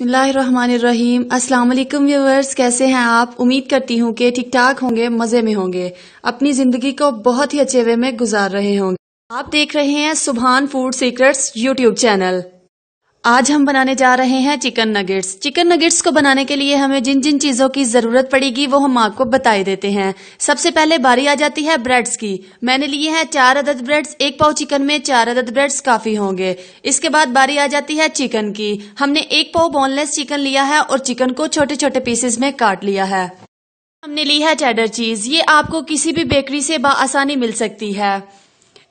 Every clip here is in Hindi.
बसमीम असलम व्यूवर्स कैसे हैं आप उम्मीद करती हूँ कि ठीक ठाक होंगे मज़े में होंगे अपनी ज़िंदगी को बहुत ही अच्छे वे में गुजार रहे होंगे आप देख रहे हैं सुबहान फूड सीक्रेट्स यूट्यूब चैनल आज हम बनाने जा रहे हैं चिकन नगेट्स चिकन नगेट्स को बनाने के लिए हमें जिन जिन चीज़ों की ज़रूरत पड़ेगी वो हम आपको बताए देते हैं सबसे पहले बारी आ जाती है ब्रेड्स की मैंने लिए हैं चार अदद ब्रेड्स एक पाव चिकन में चार अदद ब्रेड्स काफ़ी होंगे इसके बाद बारी आ जाती है चिकन की हमने एक पाव बोनलेस चिकन लिया है और चिकन को छोटे छोटे पीसेस में काट लिया है हमने ली है चेडर चीज़ ये आपको किसी भी बेकरी से आसानी मिल सकती है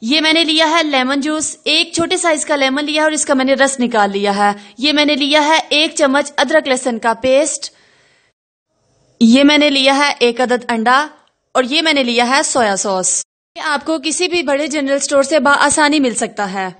ये मैंने लिया है लेमन जूस एक छोटे साइज का लेमन लिया है और इसका मैंने रस निकाल लिया है ये मैंने लिया है एक चम्मच अदरक लहसन का पेस्ट ये मैंने लिया है एक अदद अंडा और ये मैंने लिया है सोया सॉस आपको किसी भी बड़े जनरल स्टोर से आसानी मिल सकता है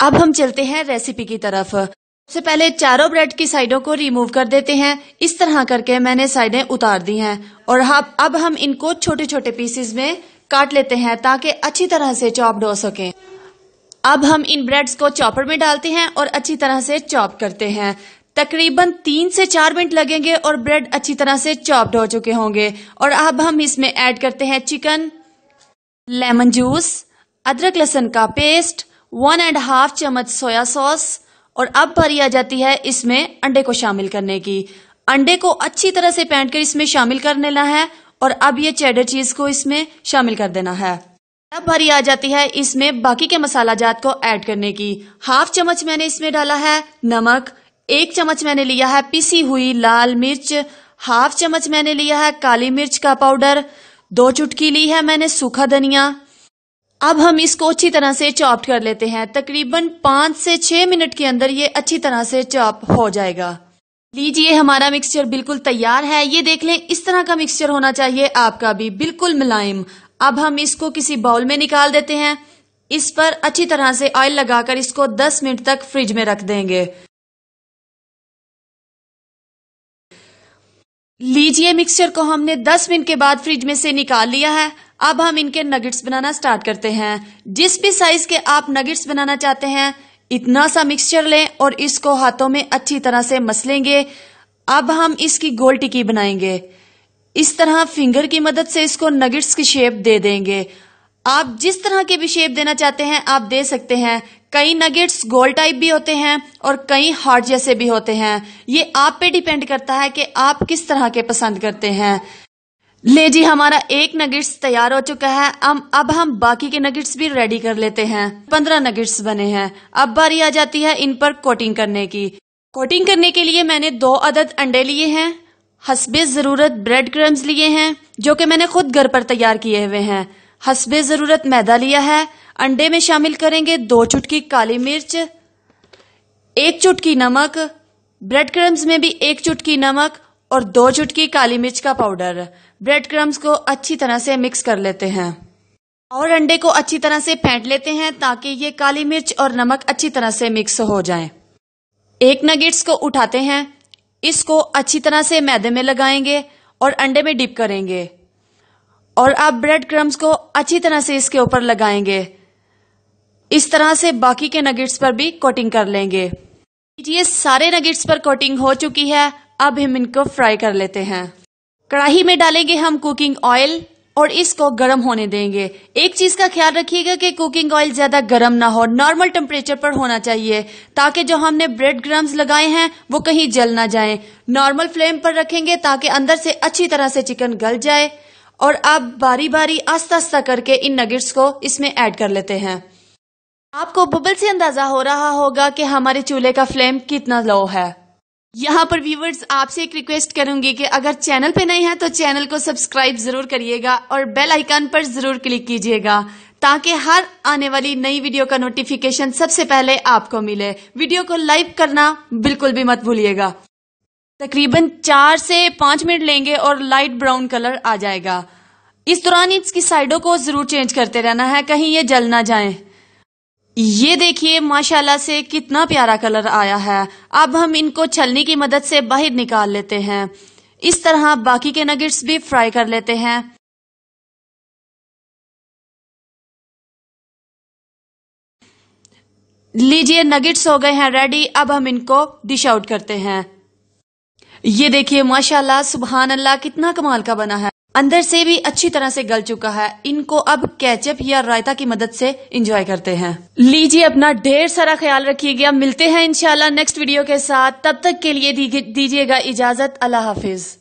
अब हम चलते हैं रेसिपी की तरफ सबसे पहले चारों ब्रेड की साइडों को रिमूव कर देते हैं इस तरह करके मैंने साइडें उतार दी हैं और अब हम इनको छोटे छोटे पीसेस में काट लेते हैं ताकि अच्छी तरह से चॉप्ड हो सके अब हम इन ब्रेड्स को चॉपर में डालते हैं और अच्छी तरह से चॉप करते हैं तकरीबन तीन से चार मिनट लगेंगे और ब्रेड अच्छी तरह से चॉप्ड हो चुके होंगे और अब हम इसमें ऐड करते हैं चिकन लेमन जूस अदरक लहसन का पेस्ट वन एंड हाफ चम्मच सोया सॉस और अब भरी आ जाती है इसमें अंडे को शामिल करने की अंडे को अच्छी तरह से पैंट कर इसमें शामिल कर लेना है और अब ये चेडर चीज को इसमें शामिल कर देना है अब भरी आ जाती है इसमें बाकी के मसाला जात को ऐड करने की हाफ चम्मच मैंने इसमें डाला है नमक एक चम्मच मैंने लिया है पिसी हुई लाल मिर्च हाफ चम्मच मैंने लिया है काली मिर्च का पाउडर दो चुटकी ली है मैंने सूखा धनिया अब हम इसको अच्छी तरह से चॉप कर लेते हैं तकरीबन पांच से छह मिनट के अंदर ये अच्छी तरह से चॉप हो जाएगा लीजिए हमारा मिक्सचर बिल्कुल तैयार है ये देख लें इस तरह का मिक्सचर होना चाहिए आपका भी बिल्कुल मुलायम अब हम इसको किसी बाउल में निकाल देते हैं इस पर अच्छी तरह से ऑयल लगाकर इसको 10 मिनट तक फ्रिज में रख देंगे लीजिए मिक्सचर को हमने 10 मिनट के बाद फ्रिज में से निकाल लिया है अब हम इनके नगेट्स बनाना स्टार्ट करते हैं जिस भी साइज के आप नगेट्स बनाना चाहते हैं इतना सा मिक्सचर लें और इसको हाथों में अच्छी तरह से मसलेंगे अब हम इसकी गोल टिकी बनाएंगे इस तरह फिंगर की मदद से इसको नगेट्स की शेप दे देंगे आप जिस तरह के भी शेप देना चाहते हैं आप दे सकते हैं कई नगेट्स गोल टाइप भी होते हैं और कई हार्ट जैसे भी होते हैं ये आप पे डिपेंड करता है कि आप किस तरह के पसंद करते हैं ले जी हमारा एक नगेट्स तैयार हो चुका है अब अब हम बाकी के नगेट्स भी रेडी कर लेते हैं पंद्रह नगेट्स बने हैं अब बारी आ जाती है इन पर कोटिंग करने की कोटिंग करने के लिए मैंने दो अदद अंडे लिए हैं हसबे ज़रूरत ब्रेड क्रम्स लिए हैं जो कि मैंने खुद घर पर तैयार किए हुए हैं हसबे ज़रूरत मैदा लिया है अंडे में शामिल करेंगे दो चुटकी काली मिर्च एक चुटकी नमक ब्रेड क्रम्स में भी एक चुटकी नमक और दो चुटकी काली मिर्च का पाउडर ब्रेड क्रम्स को अच्छी तरह से मिक्स कर लेते हैं और अंडे को अच्छी तरह से फेंट लेते हैं ताकि ये काली मिर्च और नमक अच्छी तरह से मिक्स हो जाए एक नगेट्स को उठाते हैं इसको अच्छी तरह से मैदे में लगाएंगे और अंडे में डिप करेंगे और आप ब्रेड क्रम्स को अच्छी तरह से इसके ऊपर लगाएंगे इस तरह से बाकी के नगेट्स पर भी कोटिंग कर लेंगे ये सारे नगेट्स पर कोटिंग हो चुकी है अब हम इनको फ्राई कर लेते हैं कढ़ाई में डालेंगे हम कुकिंग ऑयल और इसको गर्म होने देंगे एक चीज का ख्याल रखिएगा कि कुकिंग ऑयल ज्यादा गर्म ना हो नॉर्मल टेम्परेचर पर होना चाहिए ताकि जो हमने ब्रेड ग्रम्स लगाए हैं वो कहीं जल ना जाए नॉर्मल फ्लेम पर रखेंगे ताकि अंदर से अच्छी तरह से चिकन गल जाए और अब बारी बारी आस्ता आस्ता करके इन नगेट्स को इसमें ऐड कर लेते हैं आपको बबल से अंदाजा हो रहा होगा कि हमारे चूल्हे का फ्लेम कितना लो है यहाँ पर व्यूवर्स आपसे एक रिक्वेस्ट करूंगी कि अगर चैनल पे नए हैं तो चैनल को सब्सक्राइब जरूर करिएगा और बेल आइकन पर जरूर क्लिक कीजिएगा ताकि हर आने वाली नई वीडियो का नोटिफिकेशन सबसे पहले आपको मिले वीडियो को लाइक करना बिल्कुल भी मत भूलिएगा तकरीबन चार से पांच मिनट लेंगे और लाइट ब्राउन कलर आ जाएगा इस दौरान इसकी साइडों को जरूर चेंज करते रहना है कहीं ये जल ना जाए ये देखिए माशाल्लाह से कितना प्यारा कलर आया है अब हम इनको छलनी की मदद से बाहर निकाल लेते हैं इस तरह बाकी के नगेट्स भी फ्राई कर लेते हैं लीजिए नगेट्स हो गए हैं रेडी अब हम इनको डिश आउट करते हैं ये देखिए माशाल्लाह सुबहान अल्लाह कितना कमाल का बना है अंदर से भी अच्छी तरह से गल चुका है इनको अब कैचअप या रायता की मदद से इंजॉय करते हैं लीजिए अपना ढेर सारा ख्याल रखिएगा मिलते हैं इनशाला नेक्स्ट वीडियो के साथ तब तक के लिए दीजिएगा इजाजत अल्लाह हाफिज